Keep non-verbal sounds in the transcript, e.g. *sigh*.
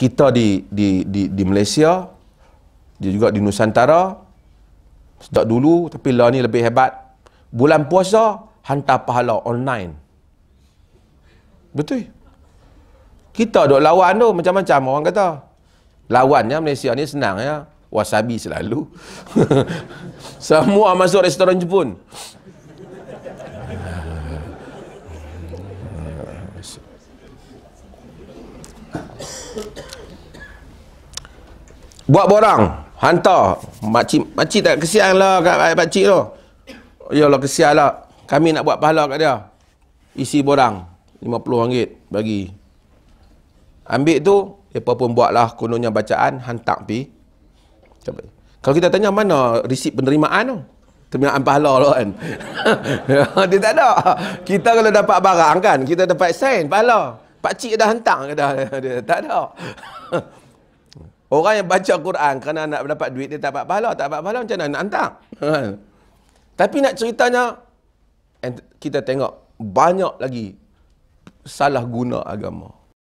kita di di di, di Malaysia dia juga di Nusantara sejak dulu tapi lah ni lebih hebat bulan puasa hantar pahala online betul kita duk lawan tu macam-macam orang kata lawannya Malaysia ni senang ya wasabi selalu *laughs* semua masuk restoran Jepun Buat borang. Hantar. Makcik, makcik tak kesian lah kat pakcik tu. Ya Allah kesian lah. Kami nak buat pahala kat dia. Isi borang. RM50 bagi. Ambil tu. Mereka pun buatlah kononnya bacaan. Hantar pi. Kalau kita tanya mana resip penerimaan tu. Terminaan pahala tu kan. *laughs* dia tak ada. Kita kalau dapat barang kan. Kita dapat sign pahala. Pahala. Pak cik dah hentang dah *laughs* dia. Tak ada. Orang yang baca Quran kerana nak dapat duit dia tak dapat pahala, tak dapat pahala macam mana nak hentang? Kan? Tapi nak ceritanya kita tengok banyak lagi salah guna agama.